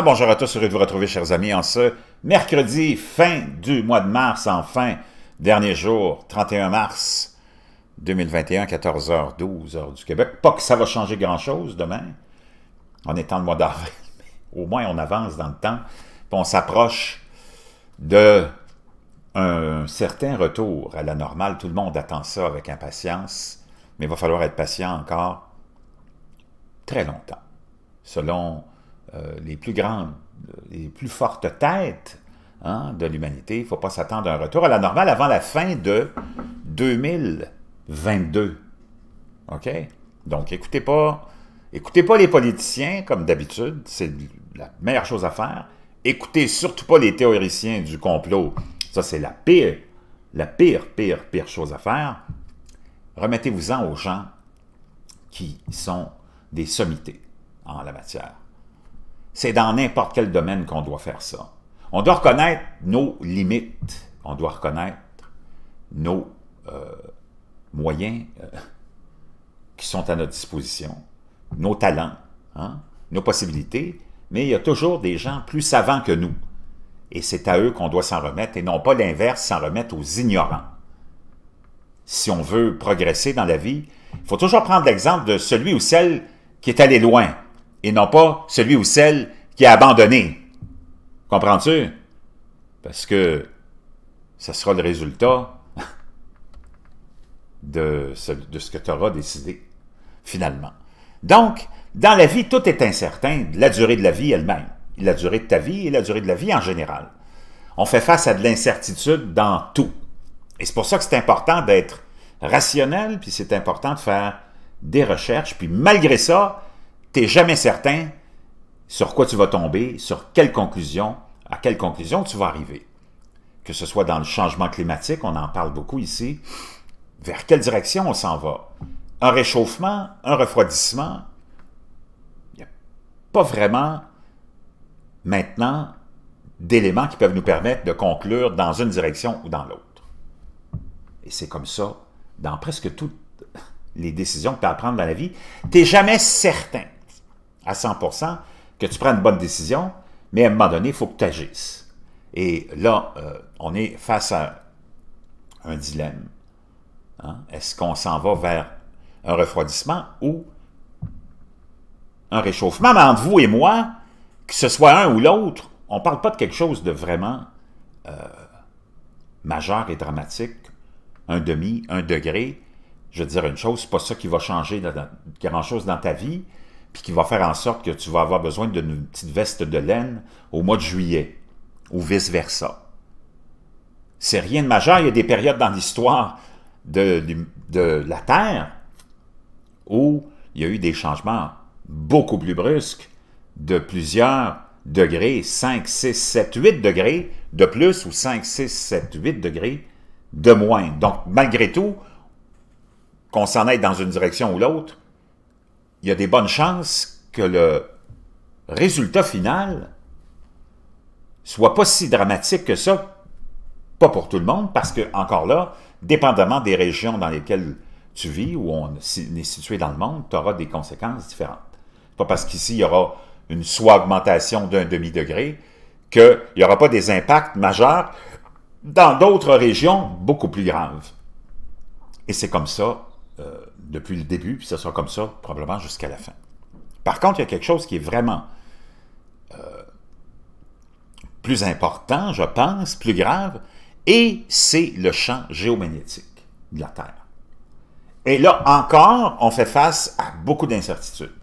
bonjour à tous, heureux de vous retrouver chers amis en ce mercredi, fin du mois de mars, enfin, dernier jour, 31 mars 2021, 14h12, heure du Québec. Pas que ça va changer grand-chose demain, en étant le mois d'avril, mais au moins on avance dans le temps, on s'approche de un certain retour à la normale. Tout le monde attend ça avec impatience, mais il va falloir être patient encore très longtemps, selon euh, les plus grandes, les plus fortes têtes hein, de l'humanité. Il ne faut pas s'attendre à un retour à la normale avant la fin de 2022. OK? Donc, écoutez pas, écoutez pas les politiciens, comme d'habitude. C'est la meilleure chose à faire. Écoutez surtout pas les théoriciens du complot. Ça, c'est la pire, la pire, pire, pire chose à faire. Remettez-vous-en aux gens qui sont des sommités en la matière. C'est dans n'importe quel domaine qu'on doit faire ça. On doit reconnaître nos limites, on doit reconnaître nos euh, moyens euh, qui sont à notre disposition, nos talents, hein, nos possibilités, mais il y a toujours des gens plus savants que nous. Et c'est à eux qu'on doit s'en remettre, et non pas l'inverse, s'en remettre aux ignorants. Si on veut progresser dans la vie, il faut toujours prendre l'exemple de celui ou celle qui est allé loin, et non pas celui ou celle qui a abandonné. Comprends-tu? Parce que ce sera le résultat de ce, que tu auras décidé, finalement. Donc, dans la vie, tout est incertain, la durée de la vie elle-même, la durée de ta vie et la durée de la vie en général. On fait face à de l'incertitude dans tout. Et c'est pour ça que c'est important d'être rationnel, puis c'est important de faire des recherches, puis malgré ça, tu n'es jamais certain sur quoi tu vas tomber, sur quelle conclusion, à quelle conclusion tu vas arriver. Que ce soit dans le changement climatique, on en parle beaucoup ici, vers quelle direction on s'en va. Un réchauffement, un refroidissement, il n'y a pas vraiment maintenant d'éléments qui peuvent nous permettre de conclure dans une direction ou dans l'autre. Et c'est comme ça dans presque toutes les décisions que tu as à prendre dans la vie. Tu n'es jamais certain à 100%, que tu prennes une bonne décision, mais à un moment donné, il faut que tu agisses. Et là, euh, on est face à un dilemme. Hein. Est-ce qu'on s'en va vers un refroidissement ou un réchauffement? entre vous et moi, que ce soit un ou l'autre, on ne parle pas de quelque chose de vraiment euh, majeur et dramatique. Un demi, un degré. Je veux dire une chose, n'est pas ça qui va changer grand-chose dans ta vie, puis qui va faire en sorte que tu vas avoir besoin d'une petite veste de laine au mois de juillet, ou vice-versa. C'est rien de majeur, il y a des périodes dans l'histoire de, la Terre où il y a eu des changements beaucoup plus brusques de plusieurs degrés, 5, 6, 7, 8 degrés de plus ou 5, 6, 7, 8 degrés de moins. Donc, malgré tout, qu'on s'en aille dans une direction ou l'autre, il y a des bonnes chances que le résultat final soit pas si dramatique que ça, pas pour tout le monde, parce que, encore là, dépendamment des régions dans lesquelles tu vis, ou on est situé dans le monde, tu auras des conséquences différentes. Pas parce qu'ici, il y aura une soi-augmentation d'un demi-degré, qu'il n'y aura pas des impacts majeurs dans d'autres régions beaucoup plus graves. Et c'est comme ça euh, depuis le début, puis ce sera comme ça probablement jusqu'à la fin. Par contre, il y a quelque chose qui est vraiment euh, plus important, je pense, plus grave, et c'est le champ géomagnétique de la Terre. Et là encore, on fait face à beaucoup d'incertitudes.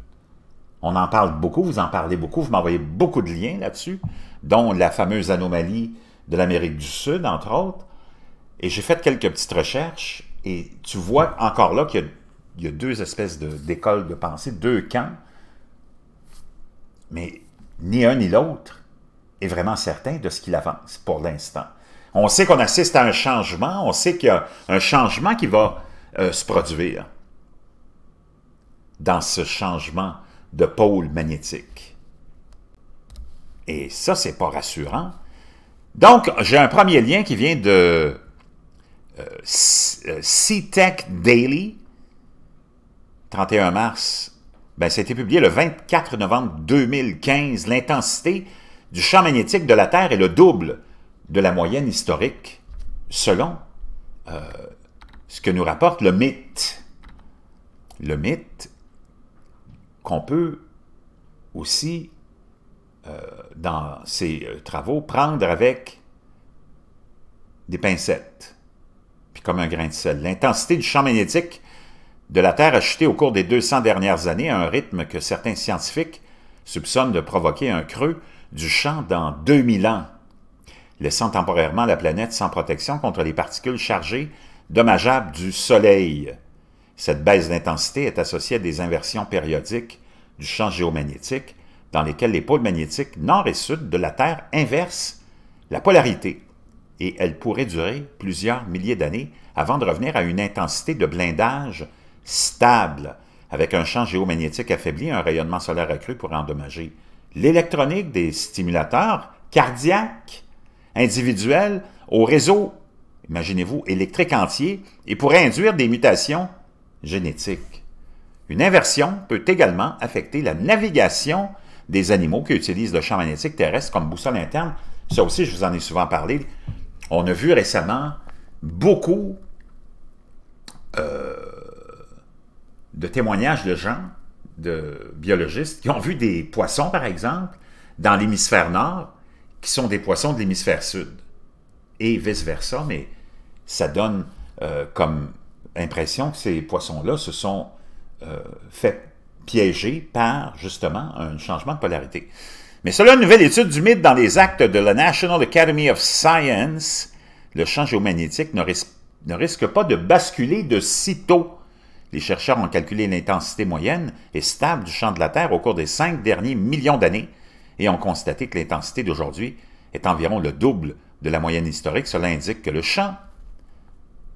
On en parle beaucoup, vous en parlez beaucoup, vous m'envoyez beaucoup de liens là-dessus, dont la fameuse anomalie de l'Amérique du Sud, entre autres. Et j'ai fait quelques petites recherches, et tu vois encore là qu'il y a il y a deux espèces d'écoles de, pensée, deux camps, mais ni un ni l'autre est vraiment certain de ce qu'il avance pour l'instant. On sait qu'on assiste à un changement, on sait qu'il y a un changement qui va euh, se produire dans ce changement de pôle magnétique. Et ça, c'est pas rassurant. Donc, j'ai un premier lien qui vient de euh, SeaTech euh, Daily, 31 mars, ben, ça a été publié le 24 novembre 2015. L'intensité du champ magnétique de la Terre est le double de la moyenne historique, selon euh, ce que nous rapporte le mythe. Le mythe qu'on peut aussi, euh, dans ses euh, travaux, prendre avec des pincettes, puis comme un grain de sel. L'intensité du champ magnétique de la Terre a chuté au cours des 200 dernières années à un rythme que certains scientifiques soupçonnent de provoquer un creux du champ dans 2000 ans, laissant temporairement la planète sans protection contre les particules chargées dommageables du Soleil. Cette baisse d'intensité est associée à des inversions périodiques du champ géomagnétique, dans lesquelles les pôles magnétiques nord et sud de la Terre inversent la polarité, et elle pourrait durer plusieurs milliers d'années avant de revenir à une intensité de blindage stable, avec un champ géomagnétique affaibli et un rayonnement solaire accru pour endommager. L'électronique des stimulateurs cardiaques individuels au réseau, imaginez-vous, électrique entier et pour induire des mutations génétiques. Une inversion peut également affecter la navigation des animaux qui utilisent le champ magnétique terrestre comme boussole interne. Ça aussi, je vous en ai souvent parlé. On a vu récemment beaucoup euh, de témoignages de gens, de biologistes, qui ont vu des poissons, par exemple, dans l'hémisphère nord, qui sont des poissons de l'hémisphère sud. Et vice-versa, mais ça donne euh, comme impression que ces poissons-là se sont euh, fait piéger par, justement, un changement de polarité. Mais selon une nouvelle étude du mythe dans les actes de la National Academy of Science, le champ géomagnétique ne, risque pas de basculer de sitôt les chercheurs ont calculé l'intensité moyenne et stable du champ de la Terre au cours des cinq derniers millions d'années et ont constaté que l'intensité d'aujourd'hui est environ le double de la moyenne historique. Cela indique que le champ,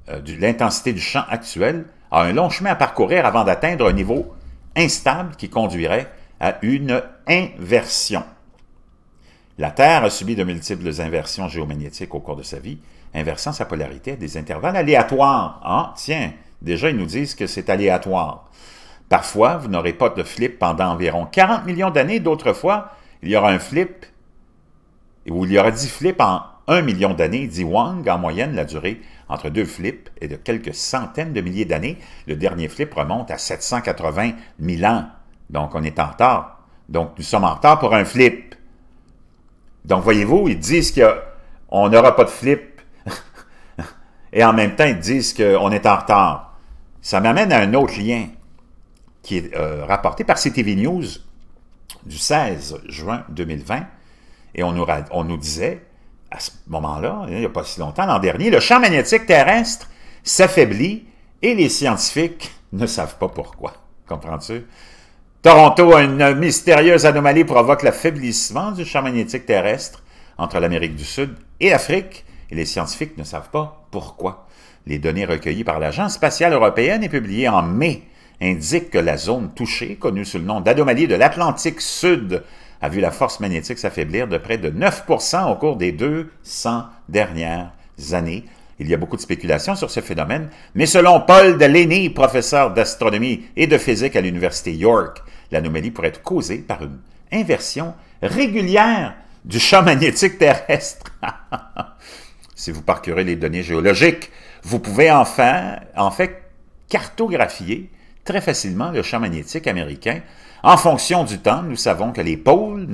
euh, l'intensité du champ actuel a un long chemin à parcourir avant d'atteindre un niveau instable qui conduirait à une inversion. La Terre a subi de multiples inversions géomagnétiques au cours de sa vie, inversant sa polarité à des intervalles aléatoires. Ah, tiens, Déjà, ils nous disent que c'est aléatoire. Parfois, vous n'aurez pas de flip pendant environ 40 millions d'années. D'autres fois, il y aura un flip, ou il y aura 10 flips en 1 million d'années, dit Wang. En moyenne, la durée entre deux flips est de quelques centaines de milliers d'années. Le dernier flip remonte à 780 000 ans. Donc, on est en retard. Donc, nous sommes en retard pour un flip. Donc, voyez-vous, ils disent qu'on n'aura pas de flip. Et en même temps, ils disent qu'on est en retard. Ça m'amène à un autre lien qui est euh, rapporté par CTV News du 16 juin 2020. Et on nous, on nous disait, à ce moment-là, il n'y a pas si longtemps, l'an dernier, le champ magnétique terrestre s'affaiblit et les scientifiques ne savent pas pourquoi. Comprends-tu? Toronto, une mystérieuse anomalie provoque l'affaiblissement du champ magnétique terrestre entre l'Amérique du Sud et l'Afrique, et les scientifiques ne savent pas pourquoi. Les données recueillies par l'Agence spatiale européenne et publiées en mai indiquent que la zone touchée, connue sous le nom d'anomalie de l'Atlantique Sud, a vu la force magnétique s'affaiblir de près de 9 au cours des 200 dernières années. Il y a beaucoup de spéculations sur ce phénomène, mais selon Paul Delaney, professeur d'astronomie et de physique à l'Université York, l'anomalie pourrait être causée par une inversion régulière du champ magnétique terrestre si vous parcurez les données géologiques. Vous pouvez enfin, en fait cartographier très facilement le champ magnétique américain. En fonction du temps, nous savons que les pôles,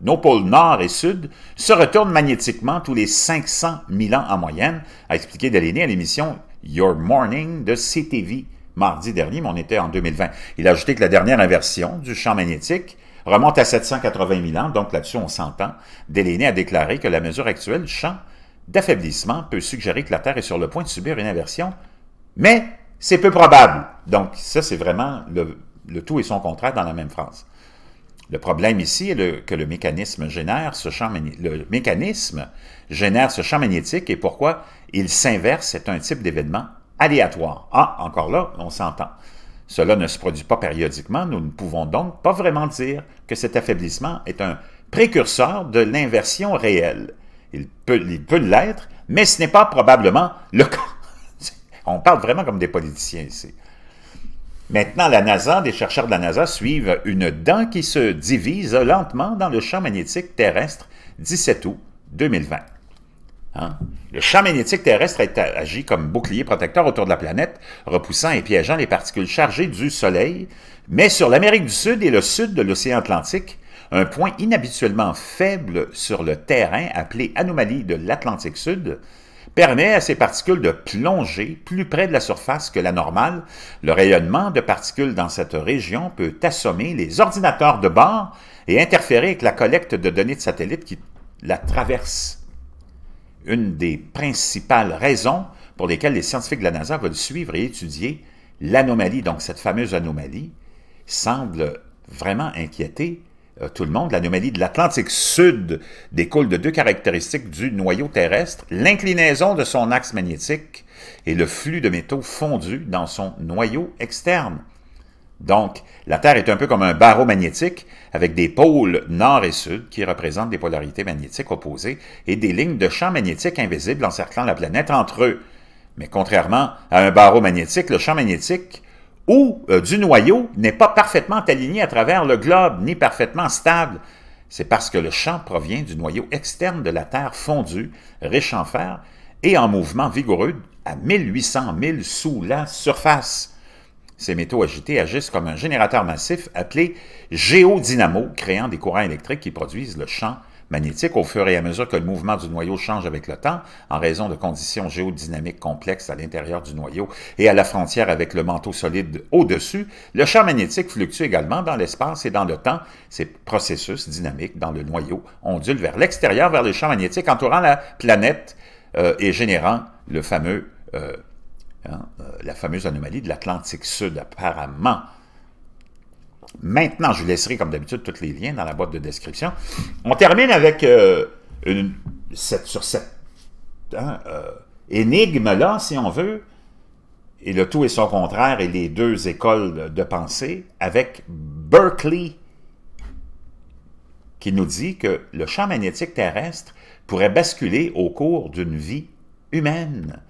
nos pôles nord et sud, se retournent magnétiquement tous les 500 000 ans en moyenne, a expliqué Delaney à l'émission Your Morning de CTV mardi dernier, mais on était en 2020. Il a ajouté que la dernière inversion du champ magnétique remonte à 780 000 ans, donc là-dessus on s'entend. Delaney a déclaré que la mesure actuelle du champ d'affaiblissement peut suggérer que la Terre est sur le point de subir une inversion, mais c'est peu probable. Donc ça, c'est vraiment le, tout et son contraire dans la même phrase. Le problème ici est que le mécanisme, génère ce champ, le mécanisme génère ce champ magnétique et pourquoi il s'inverse, c'est un type d'événement aléatoire. Ah, encore là, on s'entend. Cela ne se produit pas périodiquement, nous ne pouvons donc pas vraiment dire que cet affaiblissement est un précurseur de l'inversion réelle. Il peut l'être, mais ce n'est pas probablement le cas. On parle vraiment comme des politiciens ici. Maintenant, la NASA, des chercheurs de la NASA suivent une dent qui se divise lentement dans le champ magnétique terrestre 17 août 2020. Hein? Le champ magnétique terrestre agit comme bouclier protecteur autour de la planète, repoussant et piégeant les particules chargées du Soleil, mais sur l'Amérique du Sud et le sud de l'océan Atlantique, un point inhabituellement faible sur le terrain, appelé anomalie de l'Atlantique Sud, permet à ces particules de plonger plus près de la surface que la normale. Le rayonnement de particules dans cette région peut assommer les ordinateurs de bord et interférer avec la collecte de données de satellites qui la traversent. Une des principales raisons pour lesquelles les scientifiques de la NASA veulent suivre et étudier l'anomalie, donc cette fameuse anomalie, semble vraiment inquiéter euh, tout le monde, l'anomalie de l'Atlantique Sud découle de deux caractéristiques du noyau terrestre, l'inclinaison de son axe magnétique et le flux de métaux fondus dans son noyau externe. Donc, la Terre est un peu comme un barreau magnétique avec des pôles nord et sud qui représentent des polarités magnétiques opposées et des lignes de champ magnétique invisibles encerclant la planète entre eux. Mais contrairement à un barreau magnétique, le champ magnétique ou euh, du noyau n'est pas parfaitement aligné à travers le globe, ni parfaitement stable. C'est parce que le champ provient du noyau externe de la Terre fondue, riche en fer, et en mouvement vigoureux à 1800 000 sous la surface. Ces métaux agités agissent comme un générateur massif appelé géodynamo, créant des courants électriques qui produisent le champ magnétique au fur et à mesure que le mouvement du noyau change avec le temps, en raison de conditions géodynamiques complexes à l'intérieur du noyau et à la frontière avec le manteau solide au-dessus, le champ magnétique fluctue également dans l'espace et dans le temps. Ces processus dynamiques dans le noyau ondulent vers l'extérieur, vers le champ magnétique entourant la planète euh, et générant le fameux, euh, hein, euh, la fameuse anomalie de l'Atlantique Sud apparemment. Maintenant, je laisserai, comme d'habitude, tous les liens dans la boîte de description. On termine avec euh, une, cette, sur cette hein, euh, énigme-là, si on veut, et le tout et son contraire, et les deux écoles de pensée, avec Berkeley, qui nous dit que le champ magnétique terrestre pourrait basculer au cours d'une vie humaine.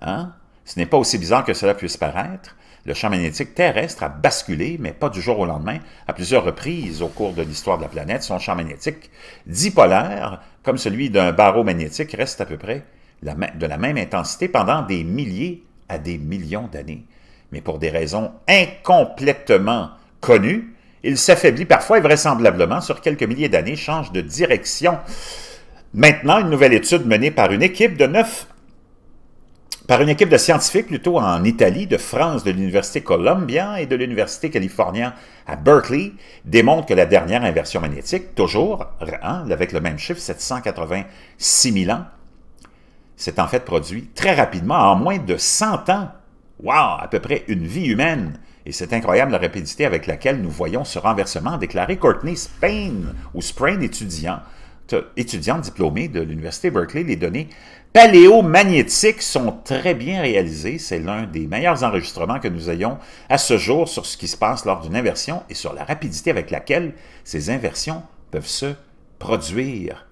Hein? Ce n'est pas aussi bizarre que cela puisse paraître. Le champ magnétique terrestre a basculé, mais pas du jour au lendemain, à plusieurs reprises au cours de l'histoire de la planète. Son champ magnétique dipolaire, comme celui d'un barreau magnétique, reste à peu près de la même intensité pendant des milliers à des millions d'années. Mais pour des raisons incomplètement connues, il s'affaiblit parfois et vraisemblablement sur quelques milliers d'années, change de direction. Maintenant, une nouvelle étude menée par une équipe de neuf par une équipe de scientifiques plutôt en Italie, de France, de l'Université Columbia et de l'Université californienne à Berkeley, démontre que la dernière inversion magnétique, toujours réelle, hein, avec le même chiffre, 786 000 ans, s'est en fait produit très rapidement, en moins de 100 ans. Waouh, à peu près une vie humaine. Et c'est incroyable la rapidité avec laquelle nous voyons ce renversement, déclaré Courtney Spain ou Sprain, étudiant étudiante diplômée de l'Université Berkeley, les données paléomagnétiques sont très bien réalisées. C'est l'un des meilleurs enregistrements que nous ayons à ce jour sur ce qui se passe lors d'une inversion et sur la rapidité avec laquelle ces inversions peuvent se produire.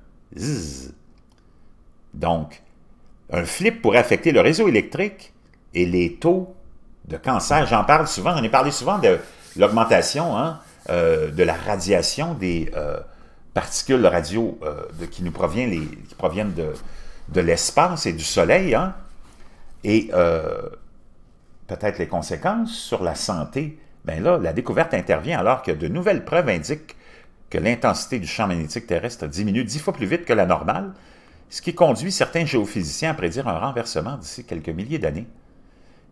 Donc, un flip pourrait affecter le réseau électrique et les taux de cancer. J'en parle souvent, j'en ai parlé souvent de l'augmentation hein, euh, de la radiation des... Euh, particules radio euh, qui nous provient qui proviennent de, de l'espace et du soleil, hein, et euh, peut-être les conséquences sur la santé, bien là, la découverte intervient alors que de nouvelles preuves indiquent que l'intensité du champ magnétique terrestre diminue dix fois plus vite que la normale, ce qui conduit certains géophysiciens à prédire un renversement d'ici quelques milliers d'années.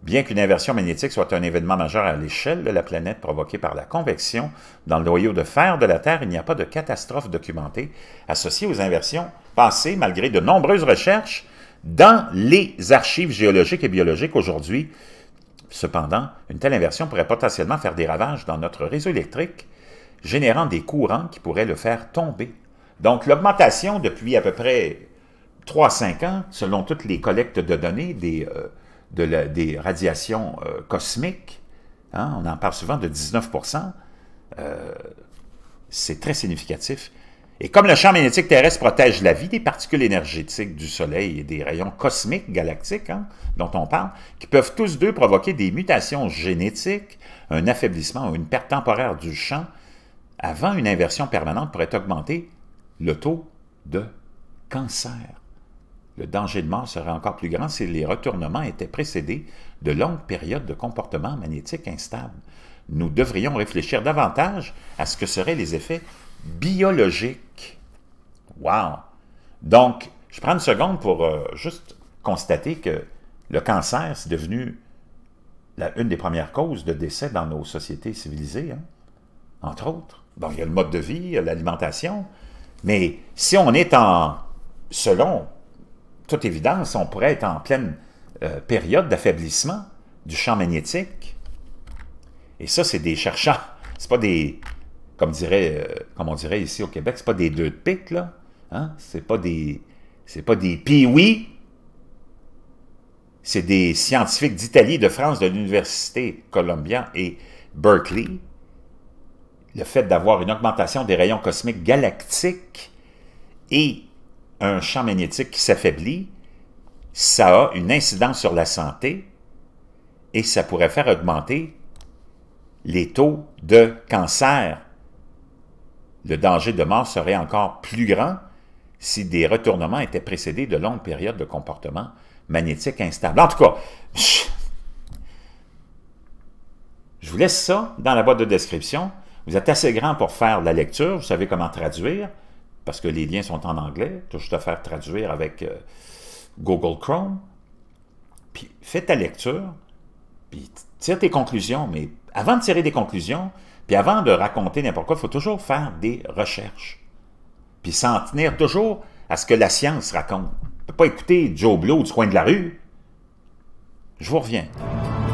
Bien qu'une inversion magnétique soit un événement majeur à l'échelle de la planète provoqué par la convection, dans le noyau de fer de la Terre, il n'y a pas de catastrophe documentée associée aux inversions passées malgré de nombreuses recherches dans les archives géologiques et biologiques aujourd'hui. Cependant, une telle inversion pourrait potentiellement faire des ravages dans notre réseau électrique, générant des courants qui pourraient le faire tomber. Donc l'augmentation depuis à peu près 3-5 ans, selon toutes les collectes de données des... Euh, des radiations euh, cosmiques, hein, on en parle souvent de 19 euh, c'est très significatif. Et comme le champ magnétique terrestre protège la vie des particules énergétiques du Soleil et des rayons cosmiques galactiques hein, dont on parle, qui peuvent tous deux provoquer des mutations génétiques, un affaiblissement ou une perte temporaire du champ, avant une inversion permanente pourrait augmenter le taux de cancer le danger de mort serait encore plus grand si les retournements étaient précédés de longues périodes de comportement magnétique instable. Nous devrions réfléchir davantage à ce que seraient les effets biologiques. Wow! Donc, je prends une seconde pour euh, juste constater que le cancer, c'est devenu une des premières causes de décès dans nos sociétés civilisées, hein. entre autres. Donc, il y a le mode de vie, l'alimentation, mais si on est en, selon toute évidence, on pourrait être en pleine euh, période d'affaiblissement du champ magnétique. Et ça, c'est des chercheurs. C'est pas des, comme, dirait, euh, comme on dirait ici au Québec, c'est pas des deux de pique, là. Hein. C'est pas des, c'est pas des oui C'est des scientifiques d'Italie, de France, de l'Université Columbia et Berkeley. Le fait d'avoir une augmentation des rayons cosmiques galactiques et un champ magnétique qui s'affaiblit, ça a une incidence sur la santé et ça pourrait faire augmenter les taux de cancer. Le danger de mort serait encore plus grand si des retournements étaient précédés de longues périodes de comportement magnétique instable. En tout cas, je vous laisse ça dans la boîte de description. Vous êtes assez grand pour faire la lecture, vous savez comment traduire parce que les liens sont en anglais, tu te juste faire traduire avec euh, Google Chrome, puis fais ta lecture, puis tire tes conclusions, mais avant de tirer des conclusions, puis avant de raconter n'importe quoi, il faut toujours faire des recherches, puis s'en tenir toujours à ce que la science raconte. Tu ne peux pas écouter Joe Blow du coin de la rue. Je vous reviens.